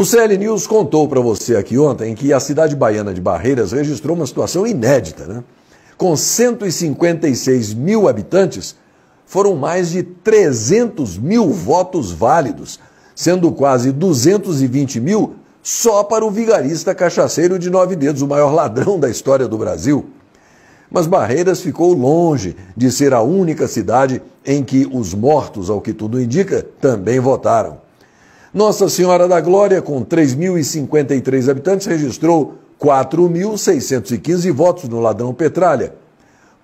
O CL News contou para você aqui ontem que a cidade baiana de Barreiras registrou uma situação inédita, né? Com 156 mil habitantes, foram mais de 300 mil votos válidos, sendo quase 220 mil só para o vigarista cachaceiro de nove dedos, o maior ladrão da história do Brasil. Mas Barreiras ficou longe de ser a única cidade em que os mortos, ao que tudo indica, também votaram. Nossa Senhora da Glória, com 3.053 habitantes, registrou 4.615 votos no Ladrão Petralha.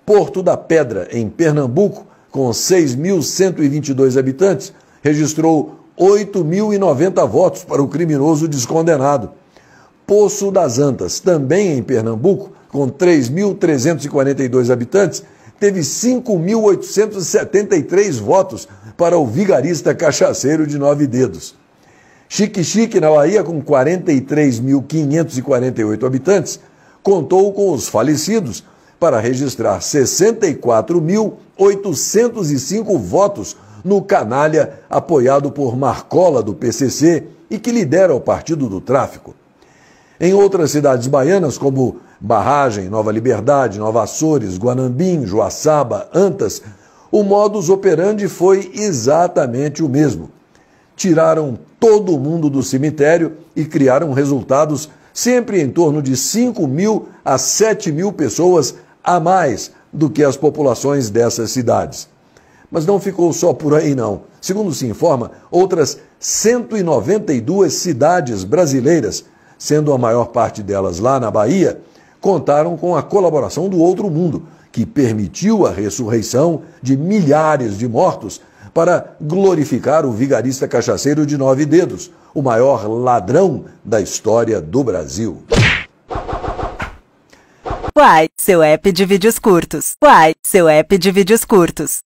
Porto da Pedra, em Pernambuco, com 6.122 habitantes, registrou 8.090 votos para o criminoso descondenado. Poço das Antas, também em Pernambuco, com 3.342 habitantes, teve 5.873 votos para o vigarista cachaceiro de nove dedos. Chique Chique, na Bahia, com 43.548 habitantes, contou com os falecidos para registrar 64.805 votos no canalha apoiado por Marcola do PCC e que lidera o Partido do Tráfico. Em outras cidades baianas, como Barragem, Nova Liberdade, Nova Açores, Guanambim, Joaçaba, Antas, o modus operandi foi exatamente o mesmo tiraram todo mundo do cemitério e criaram resultados sempre em torno de 5 mil a 7 mil pessoas a mais do que as populações dessas cidades. Mas não ficou só por aí, não. Segundo se informa, outras 192 cidades brasileiras, sendo a maior parte delas lá na Bahia, contaram com a colaboração do outro mundo, que permitiu a ressurreição de milhares de mortos para glorificar o vigarista cachaceiro de nove dedos, o maior ladrão da história do Brasil. Uai, seu app de vídeos curtos. Uai, seu app de vídeos curtos.